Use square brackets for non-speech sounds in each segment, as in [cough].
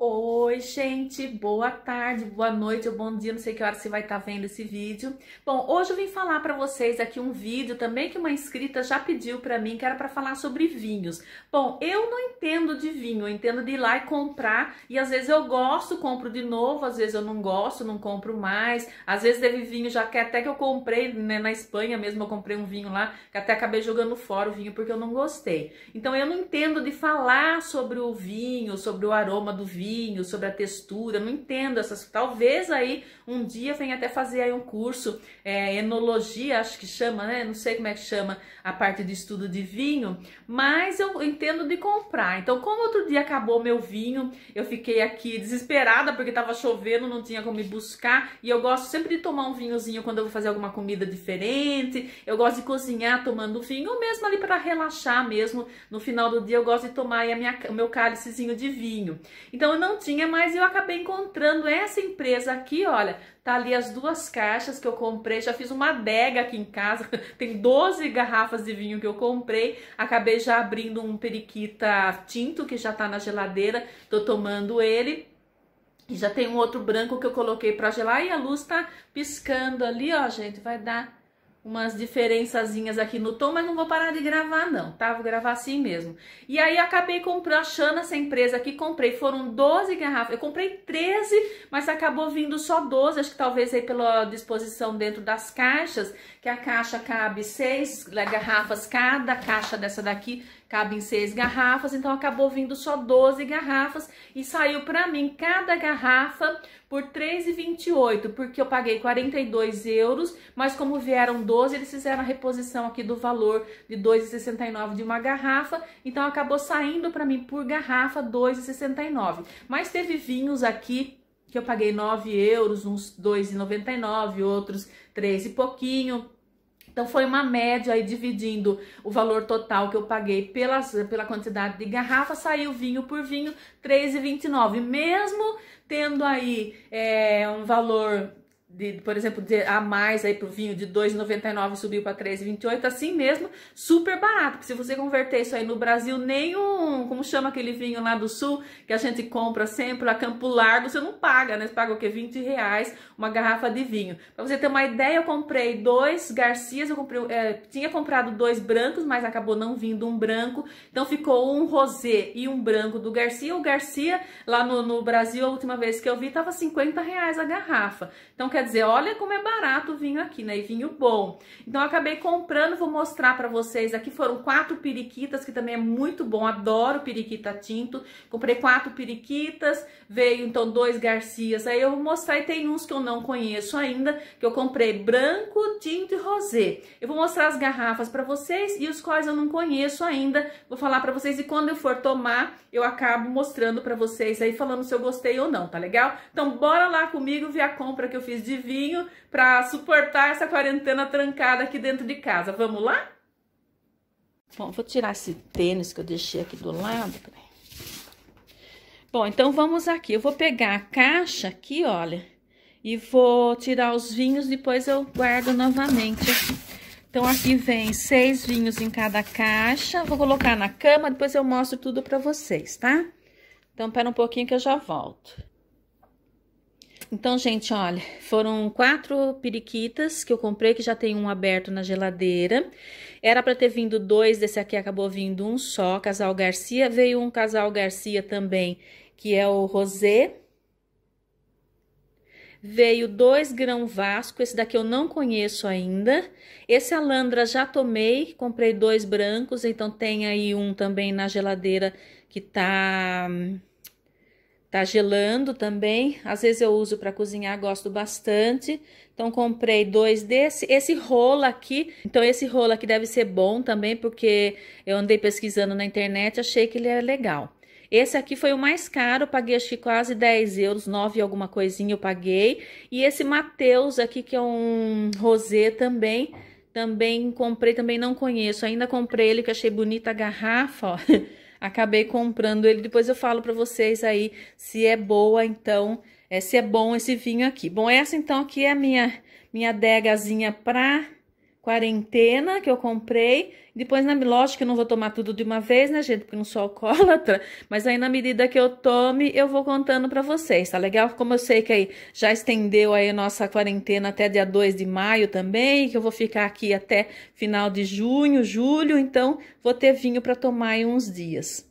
Oi, gente, boa tarde, boa noite ou bom dia, não sei que hora você vai estar tá vendo esse vídeo. Bom, hoje eu vim falar para vocês aqui um vídeo também que uma inscrita já pediu para mim, que era para falar sobre vinhos. Bom, eu não entendo de vinho, eu entendo de ir lá e comprar, e às vezes eu gosto, compro de novo, às vezes eu não gosto, não compro mais. Às vezes teve vinho já que até que eu comprei, né, na Espanha mesmo, eu comprei um vinho lá, que até acabei jogando fora o vinho porque eu não gostei. Então eu não entendo de falar sobre o vinho, sobre o aroma do vinho, vinho, sobre a textura, não entendo essas. Talvez aí um dia venha até fazer aí um curso é, enologia, acho que chama, né? Não sei como é que chama a parte de estudo de vinho, mas eu entendo de comprar. Então, como outro dia acabou meu vinho, eu fiquei aqui desesperada porque tava chovendo, não tinha como ir buscar. E eu gosto sempre de tomar um vinhozinho quando eu vou fazer alguma comida diferente. Eu gosto de cozinhar tomando vinho, ou mesmo ali para relaxar mesmo. No final do dia eu gosto de tomar aí a minha, o meu cálicezinho de vinho. Então, não tinha, mas eu acabei encontrando essa empresa aqui, olha, tá ali as duas caixas que eu comprei, já fiz uma adega aqui em casa, [laughs] tem 12 garrafas de vinho que eu comprei, acabei já abrindo um periquita tinto que já tá na geladeira, tô tomando ele. E já tem um outro branco que eu coloquei pra gelar e a luz tá piscando ali, ó, gente, vai dar umas diferençazinhas aqui no tom, mas não vou parar de gravar não, tá? Vou gravar assim mesmo. E aí acabei comprando, achando essa empresa aqui, comprei, foram 12 garrafas, eu comprei 13, mas acabou vindo só 12, acho que talvez aí pela disposição dentro das caixas, que a caixa cabe 6 né, garrafas cada, caixa dessa daqui cabem seis garrafas, então acabou vindo só 12 garrafas e saiu para mim cada garrafa por 3,28, porque eu paguei 42 euros, mas como vieram 12, eles fizeram a reposição aqui do valor de 2,69 de uma garrafa, então acabou saindo para mim por garrafa 2,69. Mas teve vinhos aqui que eu paguei 9 euros, uns 2,99, outros 3 e pouquinho, então foi uma média aí dividindo o valor total que eu paguei pelas, pela quantidade de garrafa, saiu vinho por vinho R$ 3,29. Mesmo tendo aí é, um valor de, por exemplo, de, a mais aí pro vinho de 2,99 subiu para 3,28, assim mesmo, super barato. Porque se você converter isso aí no Brasil, nenhum, como chama aquele vinho lá do sul, que a gente compra sempre, a Campo Largo, você não paga, né? Você paga o quê? 20 reais uma garrafa de vinho. Para você ter uma ideia, eu comprei dois Garcias, eu comprei, é, tinha comprado dois brancos, mas acabou não vindo um branco, então ficou um rosé e um branco do Garcia. O Garcia, lá no, no Brasil, a última vez que eu vi, tava 50 reais a garrafa. Então, quer dizer, olha como é barato o vinho aqui, né? E vinho bom. Então, eu acabei comprando, vou mostrar para vocês. Aqui foram quatro periquitas, que também é muito bom, adoro periquita tinto. Comprei quatro periquitas, veio então dois garcias. Aí eu vou mostrar, e tem uns que eu não conheço ainda, que eu comprei branco, tinto e rosé. Eu vou mostrar as garrafas para vocês e os quais eu não conheço ainda. Vou falar para vocês e quando eu for tomar, eu acabo mostrando para vocês aí, falando se eu gostei ou não, tá legal? Então, bora lá comigo ver a compra que eu fiz de de vinho para suportar essa quarentena trancada aqui dentro de casa. Vamos lá? Bom, vou tirar esse tênis que eu deixei aqui do lado. Bom, então vamos aqui. Eu vou pegar a caixa aqui, olha, e vou tirar os vinhos, depois eu guardo novamente aqui. Então, aqui vem seis vinhos em cada caixa. Vou colocar na cama, depois eu mostro tudo para vocês, tá? Então, pera um pouquinho que eu já volto. Então, gente, olha, foram quatro periquitas que eu comprei, que já tem um aberto na geladeira. Era para ter vindo dois, desse aqui acabou vindo um só, casal Garcia. Veio um casal Garcia também, que é o Rosé. Veio dois grão vasco, esse daqui eu não conheço ainda. Esse alandra já tomei, comprei dois brancos, então tem aí um também na geladeira que tá hum, Tá gelando também. Às vezes eu uso para cozinhar, gosto bastante. Então comprei dois desse, esse rolo aqui. Então esse rolo aqui deve ser bom também, porque eu andei pesquisando na internet, achei que ele é legal. Esse aqui foi o mais caro, paguei acho que quase 10 euros, 9 alguma coisinha eu paguei. E esse Mateus aqui, que é um rosé também, também comprei, também não conheço. Ainda comprei ele, que achei bonita a garrafa, ó. [laughs] acabei comprando ele. Depois eu falo para vocês aí se é boa, então, é, se é bom esse vinho aqui. Bom, essa então aqui é a minha, minha adegazinha para quarentena que eu comprei. Depois, na lógico que eu não vou tomar tudo de uma vez, né, gente? Porque eu não sou alcoólatra. [laughs] Mas aí, na medida que eu tome, eu vou contando para vocês, tá legal? Como eu sei que aí já estendeu aí a nossa quarentena até dia 2 de maio também, que eu vou ficar aqui até final de junho, julho. Então, vou ter vinho para tomar aí uns dias.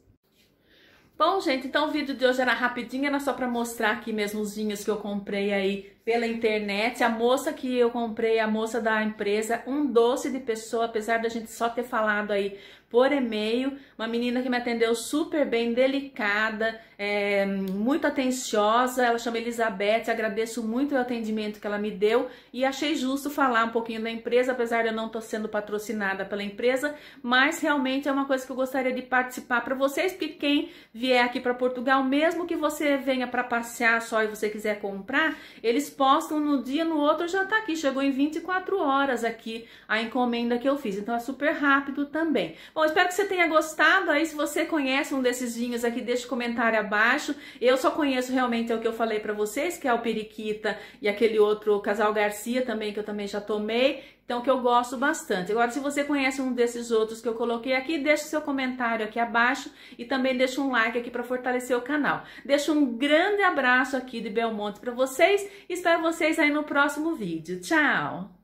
Bom, gente, então o vídeo de hoje era rapidinho, era só para mostrar aqui mesmo os vinhos que eu comprei aí pela internet. A moça que eu comprei, a moça da empresa, um doce de pessoa, apesar da gente só ter falado aí por e-mail. Uma menina que me atendeu super bem, delicada, é, muito atenciosa. Ela chama Elizabeth, agradeço muito o atendimento que ela me deu e achei justo falar um pouquinho da empresa, apesar de eu não estar sendo patrocinada pela empresa, mas realmente é uma coisa que eu gostaria de participar para vocês, porque quem vier aqui para Portugal, mesmo que você venha para passear só e você quiser comprar, eles postam no dia, no outro já tá aqui. Chegou em 24 horas aqui a encomenda que eu fiz. Então é super rápido também. Bom, espero que você tenha gostado. Aí se você conhece um desses vinhos aqui, deixa um comentário abaixo. Eu só conheço realmente é o que eu falei para vocês, que é o Periquita e aquele outro Casal Garcia também, que eu também já tomei. Então, que eu gosto bastante. Agora, se você conhece um desses outros que eu coloquei aqui, deixa seu comentário aqui abaixo e também deixa um like aqui para fortalecer o canal. Deixo um grande abraço aqui de Belmonte para vocês e espero vocês aí no próximo vídeo. Tchau!